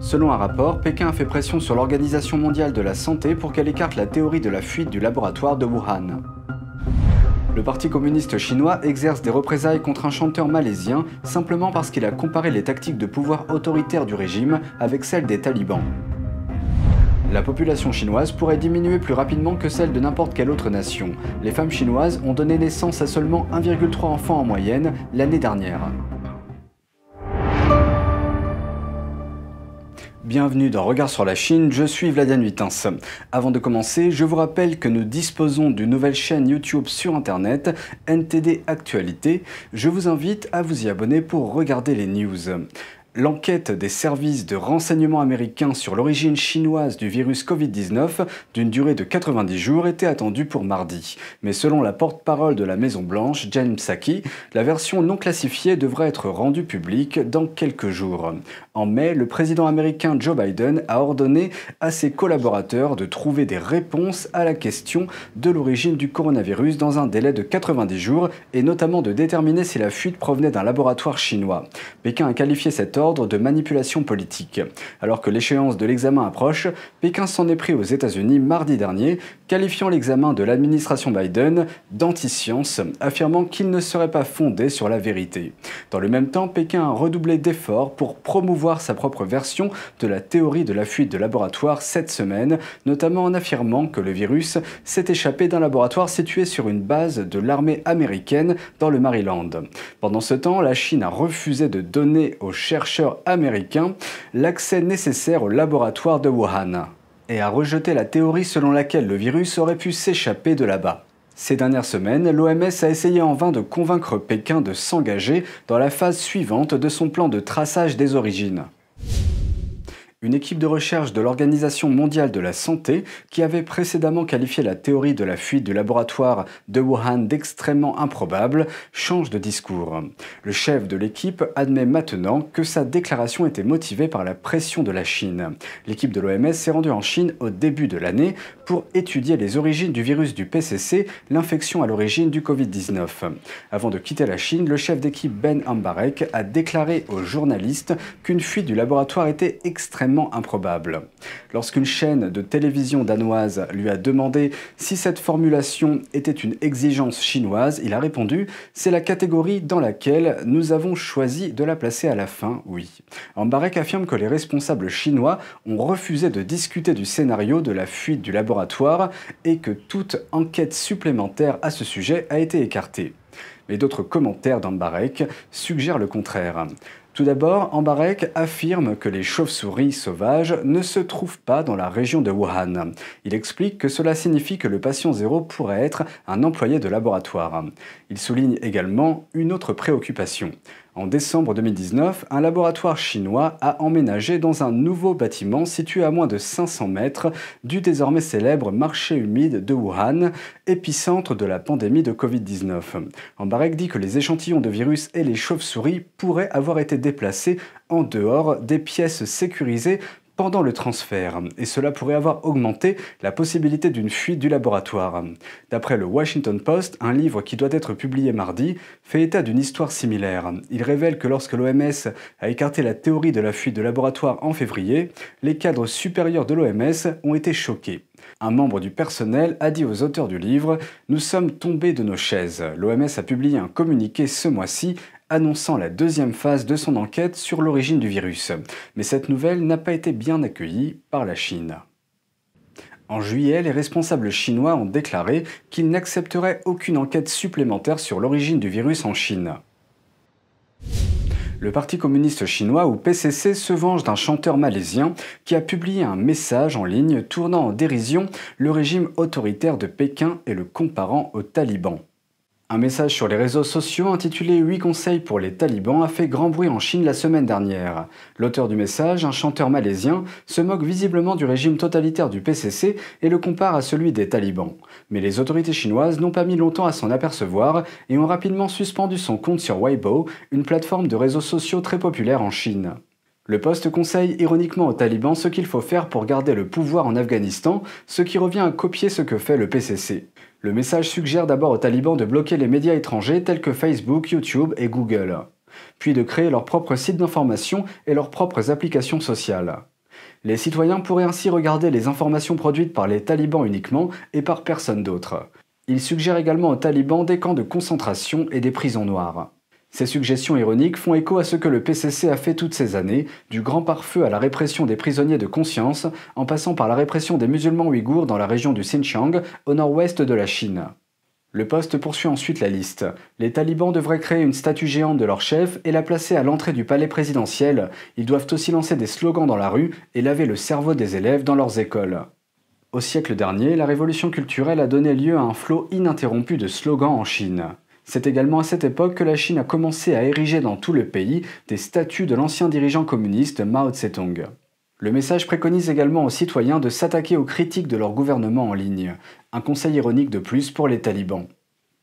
Selon un rapport, Pékin a fait pression sur l'Organisation mondiale de la santé pour qu'elle écarte la théorie de la fuite du laboratoire de Wuhan. Le Parti communiste chinois exerce des représailles contre un chanteur malaisien simplement parce qu'il a comparé les tactiques de pouvoir autoritaire du régime avec celles des talibans. La population chinoise pourrait diminuer plus rapidement que celle de n'importe quelle autre nation. Les femmes chinoises ont donné naissance à seulement 1,3 enfants en moyenne l'année dernière. Bienvenue dans Regard sur la Chine, je suis Vladian Huitens. Avant de commencer, je vous rappelle que nous disposons d'une nouvelle chaîne YouTube sur Internet, NTD Actualité. Je vous invite à vous y abonner pour regarder les news. L'enquête des services de renseignement américains sur l'origine chinoise du virus Covid-19 d'une durée de 90 jours était attendue pour mardi. Mais selon la porte-parole de la Maison-Blanche, Jane Psaki, la version non classifiée devrait être rendue publique dans quelques jours. En mai, le président américain Joe Biden a ordonné à ses collaborateurs de trouver des réponses à la question de l'origine du coronavirus dans un délai de 90 jours et notamment de déterminer si la fuite provenait d'un laboratoire chinois. Pékin a qualifié cet ordre ordre de manipulation politique. Alors que l'échéance de l'examen approche, Pékin s'en est pris aux États-Unis mardi dernier, qualifiant l'examen de l'administration Biden d'anti-science, affirmant qu'il ne serait pas fondé sur la vérité. Dans le même temps, Pékin a redoublé d'efforts pour promouvoir sa propre version de la théorie de la fuite de laboratoire cette semaine, notamment en affirmant que le virus s'est échappé d'un laboratoire situé sur une base de l'armée américaine dans le Maryland. Pendant ce temps, la Chine a refusé de donner aux chercheurs chercheurs américains l'accès nécessaire au laboratoire de Wuhan et a rejeté la théorie selon laquelle le virus aurait pu s'échapper de là-bas. Ces dernières semaines, l'OMS a essayé en vain de convaincre Pékin de s'engager dans la phase suivante de son plan de traçage des origines une équipe de recherche de l'Organisation mondiale de la santé qui avait précédemment qualifié la théorie de la fuite du laboratoire de Wuhan d'extrêmement improbable, change de discours. Le chef de l'équipe admet maintenant que sa déclaration était motivée par la pression de la Chine. L'équipe de l'OMS s'est rendue en Chine au début de l'année pour étudier les origines du virus du PCC, l'infection à l'origine du Covid-19. Avant de quitter la Chine, le chef d'équipe Ben Ambarek a déclaré aux journalistes qu'une fuite du laboratoire était extrêmement improbable. Lorsqu'une chaîne de télévision danoise lui a demandé si cette formulation était une exigence chinoise, il a répondu « C'est la catégorie dans laquelle nous avons choisi de la placer à la fin, oui ». Ambarek affirme que les responsables chinois ont refusé de discuter du scénario de la fuite du laboratoire et que toute enquête supplémentaire à ce sujet a été écartée mais d'autres commentaires d'Ambarek suggèrent le contraire. Tout d'abord, Ambarek affirme que les chauves-souris sauvages ne se trouvent pas dans la région de Wuhan. Il explique que cela signifie que le patient zéro pourrait être un employé de laboratoire. Il souligne également une autre préoccupation en décembre 2019, un laboratoire chinois a emménagé dans un nouveau bâtiment situé à moins de 500 mètres du désormais célèbre marché humide de Wuhan, épicentre de la pandémie de Covid-19. Ambarek dit que les échantillons de virus et les chauves-souris pourraient avoir été déplacés en dehors des pièces sécurisées pendant le transfert, et cela pourrait avoir augmenté la possibilité d'une fuite du laboratoire. D'après le Washington Post, un livre qui doit être publié mardi fait état d'une histoire similaire. Il révèle que lorsque l'OMS a écarté la théorie de la fuite de laboratoire en février, les cadres supérieurs de l'OMS ont été choqués. Un membre du personnel a dit aux auteurs du livre Nous sommes tombés de nos chaises. L'OMS a publié un communiqué ce mois-ci annonçant la deuxième phase de son enquête sur l'origine du virus. Mais cette nouvelle n'a pas été bien accueillie par la Chine. En juillet, les responsables chinois ont déclaré qu'ils n'accepteraient aucune enquête supplémentaire sur l'origine du virus en Chine. Le Parti communiste chinois ou PCC se venge d'un chanteur malaisien qui a publié un message en ligne tournant en dérision le régime autoritaire de Pékin et le comparant aux Taliban. Un message sur les réseaux sociaux intitulé 8 conseils pour les talibans a fait grand bruit en Chine la semaine dernière. L'auteur du message, un chanteur malaisien, se moque visiblement du régime totalitaire du PCC et le compare à celui des talibans. Mais les autorités chinoises n'ont pas mis longtemps à s'en apercevoir et ont rapidement suspendu son compte sur Weibo, une plateforme de réseaux sociaux très populaire en Chine. Le poste conseille ironiquement aux talibans ce qu'il faut faire pour garder le pouvoir en Afghanistan, ce qui revient à copier ce que fait le PCC. Le message suggère d'abord aux talibans de bloquer les médias étrangers tels que Facebook, YouTube et Google, puis de créer leurs propres sites d'information et leurs propres applications sociales. Les citoyens pourraient ainsi regarder les informations produites par les talibans uniquement et par personne d'autre. Il suggère également aux talibans des camps de concentration et des prisons noires. Ces suggestions ironiques font écho à ce que le PCC a fait toutes ces années, du grand pare-feu à la répression des prisonniers de conscience, en passant par la répression des musulmans ouïghours dans la région du Xinjiang, au nord-ouest de la Chine. Le poste poursuit ensuite la liste. Les talibans devraient créer une statue géante de leur chef et la placer à l'entrée du palais présidentiel. Ils doivent aussi lancer des slogans dans la rue et laver le cerveau des élèves dans leurs écoles. Au siècle dernier, la révolution culturelle a donné lieu à un flot ininterrompu de slogans en Chine. C'est également à cette époque que la Chine a commencé à ériger dans tout le pays des statues de l'ancien dirigeant communiste Mao Zedong. Le message préconise également aux citoyens de s'attaquer aux critiques de leur gouvernement en ligne, un conseil ironique de plus pour les talibans.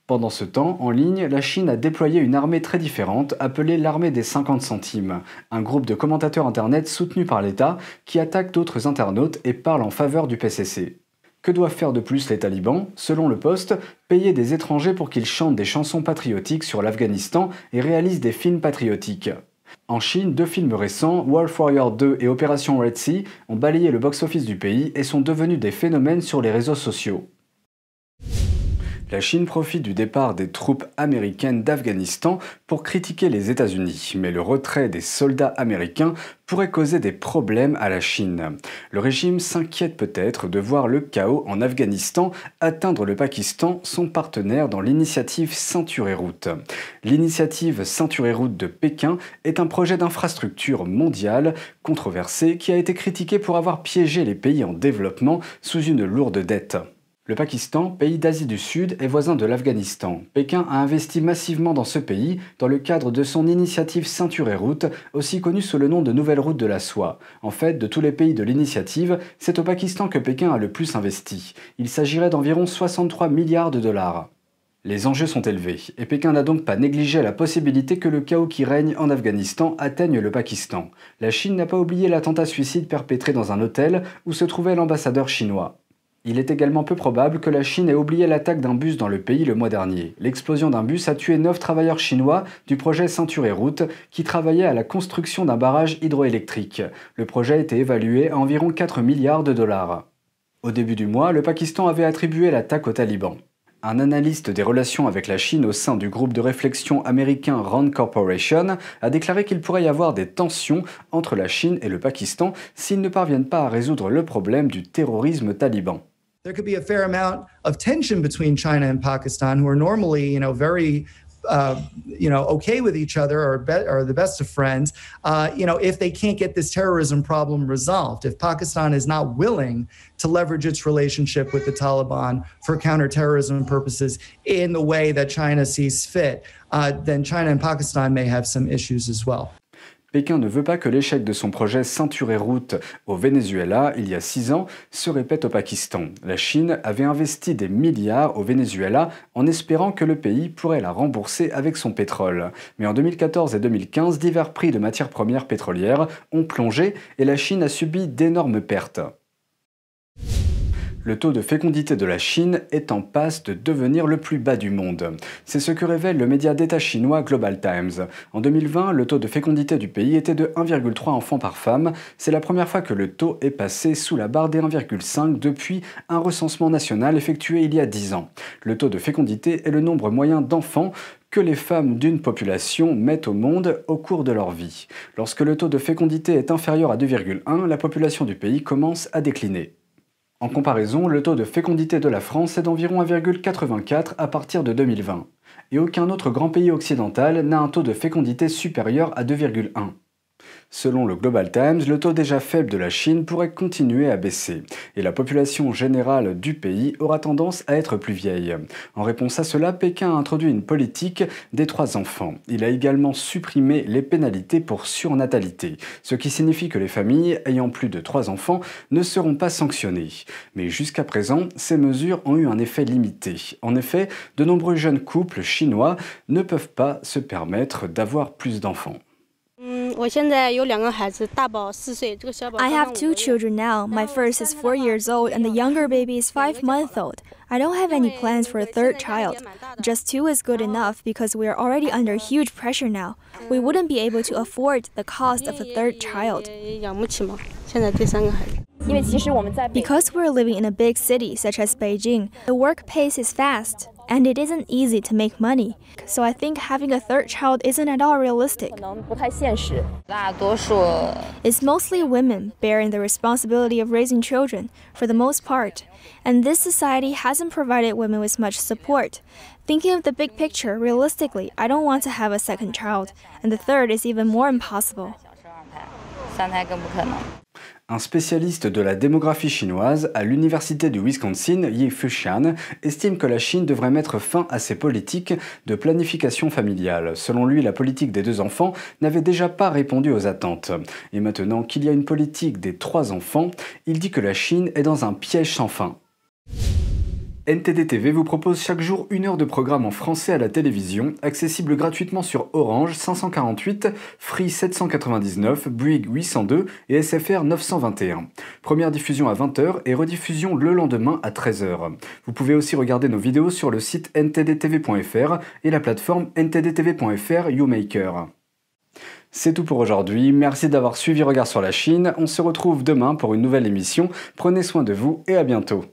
Pendant ce temps, en ligne, la Chine a déployé une armée très différente appelée l'armée des 50 centimes, un groupe de commentateurs Internet soutenus par l'État qui attaque d'autres internautes et parle en faveur du PCC. Que doivent faire de plus les talibans Selon le poste, payer des étrangers pour qu'ils chantent des chansons patriotiques sur l'Afghanistan et réalisent des films patriotiques. En Chine, deux films récents, World Warrior 2 et Opération Red Sea, ont balayé le box-office du pays et sont devenus des phénomènes sur les réseaux sociaux la Chine profite du départ des troupes américaines d'Afghanistan pour critiquer les États-Unis, mais le retrait des soldats américains pourrait causer des problèmes à la Chine. Le régime s'inquiète peut-être de voir le chaos en Afghanistan atteindre le Pakistan, son partenaire dans l'initiative Ceinture et Route. L'initiative Ceinture et Route de Pékin est un projet d'infrastructure mondiale controversé qui a été critiqué pour avoir piégé les pays en développement sous une lourde dette. Le Pakistan, pays d'Asie du Sud, est voisin de l'Afghanistan. Pékin a investi massivement dans ce pays dans le cadre de son initiative Ceinture et Route, aussi connue sous le nom de Nouvelle Route de la Soie. En fait, de tous les pays de l'initiative, c'est au Pakistan que Pékin a le plus investi. Il s'agirait d'environ 63 milliards de dollars. Les enjeux sont élevés, et Pékin n'a donc pas négligé la possibilité que le chaos qui règne en Afghanistan atteigne le Pakistan. La Chine n'a pas oublié l'attentat suicide perpétré dans un hôtel où se trouvait l'ambassadeur chinois. Il est également peu probable que la Chine ait oublié l'attaque d'un bus dans le pays le mois dernier. L'explosion d'un bus a tué 9 travailleurs chinois du projet Ceinture et Route qui travaillaient à la construction d'un barrage hydroélectrique. Le projet était évalué à environ 4 milliards de dollars. Au début du mois, le Pakistan avait attribué l'attaque aux talibans. Un analyste des relations avec la Chine au sein du groupe de réflexion américain RAND Corporation a déclaré qu'il pourrait y avoir des tensions entre la Chine et le Pakistan s'ils ne parviennent pas à résoudre le problème du terrorisme taliban. there could be a fair amount of tension between China and Pakistan, who are normally, you know, very uh, you know, okay with each other or, be- or the best of friends, uh, you know, if they can't get this terrorism problem resolved, if Pakistan is not willing to leverage its relationship with the Taliban for counterterrorism purposes in the way that China sees fit, uh, then China and Pakistan may have some issues as well. Pékin ne veut pas que l'échec de son projet Ceinture et route au Venezuela, il y a six ans, se répète au Pakistan. La Chine avait investi des milliards au Venezuela en espérant que le pays pourrait la rembourser avec son pétrole. Mais en 2014 et 2015, divers prix de matières premières pétrolières ont plongé et la Chine a subi d'énormes pertes. Le taux de fécondité de la Chine est en passe de devenir le plus bas du monde. C'est ce que révèle le média d'État chinois Global Times. En 2020, le taux de fécondité du pays était de 1,3 enfants par femme. C'est la première fois que le taux est passé sous la barre des 1,5 depuis un recensement national effectué il y a 10 ans. Le taux de fécondité est le nombre moyen d'enfants que les femmes d'une population mettent au monde au cours de leur vie. Lorsque le taux de fécondité est inférieur à 2,1, la population du pays commence à décliner. En comparaison, le taux de fécondité de la France est d'environ 1,84 à partir de 2020, et aucun autre grand pays occidental n'a un taux de fécondité supérieur à 2,1. Selon le Global Times, le taux déjà faible de la Chine pourrait continuer à baisser, et la population générale du pays aura tendance à être plus vieille. En réponse à cela, Pékin a introduit une politique des trois enfants. Il a également supprimé les pénalités pour surnatalité, ce qui signifie que les familles ayant plus de trois enfants ne seront pas sanctionnées. Mais jusqu'à présent, ces mesures ont eu un effet limité. En effet, de nombreux jeunes couples chinois ne peuvent pas se permettre d'avoir plus d'enfants. I have two children now. My first is four years old, and the younger baby is five months old. I don't have any plans for a third child. Just two is good enough because we are already under huge pressure now. We wouldn't be able to afford the cost of a third child. Because we're living in a big city such as Beijing, the work pace is fast and it isn't easy to make money. So I think having a third child isn't at all realistic. It's mostly women bearing the responsibility of raising children, for the most part, and this society hasn't provided women with much support. Thinking of the big picture, realistically, I don't want to have a second child, and the third is even more impossible. Un spécialiste de la démographie chinoise à l'université du Wisconsin, Yi Fushan, estime que la Chine devrait mettre fin à ses politiques de planification familiale. Selon lui, la politique des deux enfants n'avait déjà pas répondu aux attentes. Et maintenant qu'il y a une politique des trois enfants, il dit que la Chine est dans un piège sans fin. NTD vous propose chaque jour une heure de programme en français à la télévision, accessible gratuitement sur Orange 548, Free 799, Bouygues 802 et SFR 921. Première diffusion à 20h et rediffusion le lendemain à 13h. Vous pouvez aussi regarder nos vidéos sur le site ntdtv.fr et la plateforme ntdtv.fr YouMaker. C'est tout pour aujourd'hui, merci d'avoir suivi Regard sur la Chine, on se retrouve demain pour une nouvelle émission, prenez soin de vous et à bientôt.